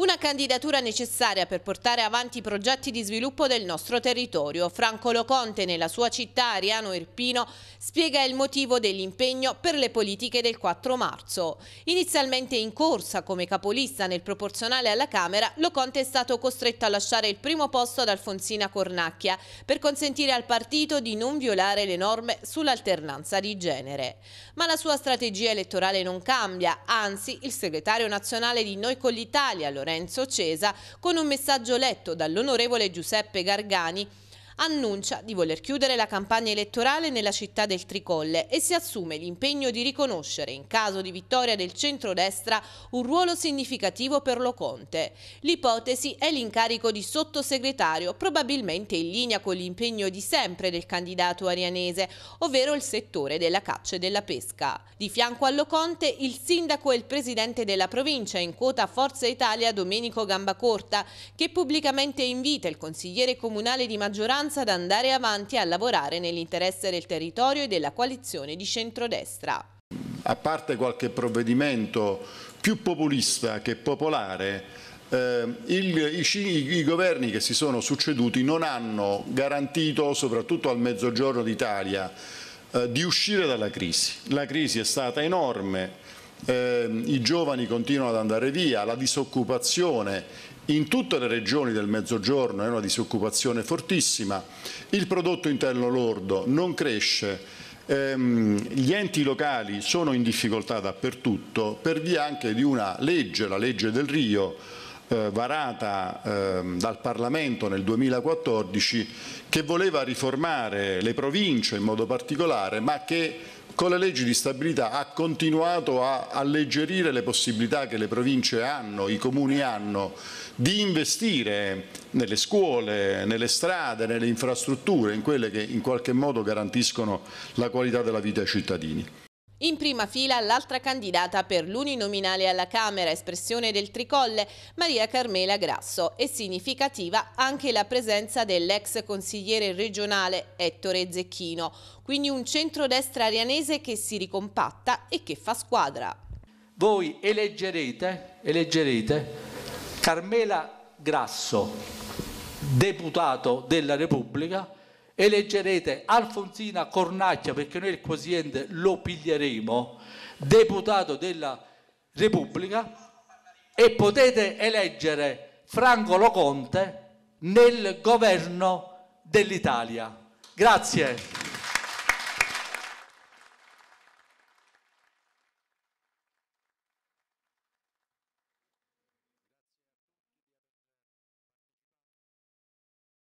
Una candidatura necessaria per portare avanti i progetti di sviluppo del nostro territorio. Franco Loconte nella sua città Ariano Irpino spiega il motivo dell'impegno per le politiche del 4 marzo. Inizialmente in corsa come capolista nel proporzionale alla Camera, Loconte è stato costretto a lasciare il primo posto ad Alfonsina Cornacchia per consentire al partito di non violare le norme sull'alternanza di genere. Ma la sua strategia elettorale non cambia, anzi il segretario nazionale di Noi con l'Italia, Lorenzo Lorenzo Cesa con un messaggio letto dall'onorevole Giuseppe Gargani annuncia di voler chiudere la campagna elettorale nella città del Tricolle e si assume l'impegno di riconoscere, in caso di vittoria del centrodestra, un ruolo significativo per Lo Conte. L'ipotesi è l'incarico di sottosegretario, probabilmente in linea con l'impegno di sempre del candidato arianese, ovvero il settore della caccia e della pesca. Di fianco a Lo Conte, il sindaco e il presidente della provincia in quota Forza Italia, Domenico Gambacorta, che pubblicamente invita il consigliere comunale di maggioranza maggioranza ad andare avanti e a lavorare nell'interesse del territorio e della coalizione di centrodestra. A parte qualche provvedimento più populista che popolare, eh, il, i, i, governi che si sono succeduti non hanno garantito, soprattutto al mezzogiorno d'Italia, eh, di uscire dalla crisi. La crisi è stata enorme, eh, i giovani continuano ad andare via, la disoccupazione, in tutte le regioni del Mezzogiorno è una disoccupazione fortissima, il prodotto interno lordo non cresce, ehm, gli enti locali sono in difficoltà dappertutto per via anche di una legge, la legge del Rio, eh, varata eh, dal Parlamento nel 2014 che voleva riformare le province in modo particolare ma che con le leggi di stabilità ha continuato a alleggerire le possibilità che le province hanno, i comuni hanno di investire nelle scuole, nelle strade, nelle infrastrutture, in quelle che in qualche modo garantiscono la qualità della vita ai cittadini. In prima fila l'altra candidata per l'uninominale alla Camera, espressione del tricolle, Maria Carmela Grasso. E significativa anche la presenza dell'ex consigliere regionale Ettore Zecchino. Quindi un centrodestra arianese che si ricompatta e che fa squadra. Voi eleggerete, eleggerete Carmela Grasso, deputato della Repubblica, eleggerete Alfonsina Cornacchia, perché noi il quoziente lo piglieremo, deputato della Repubblica, e potete eleggere Francolo Conte nel governo dell'Italia. Grazie.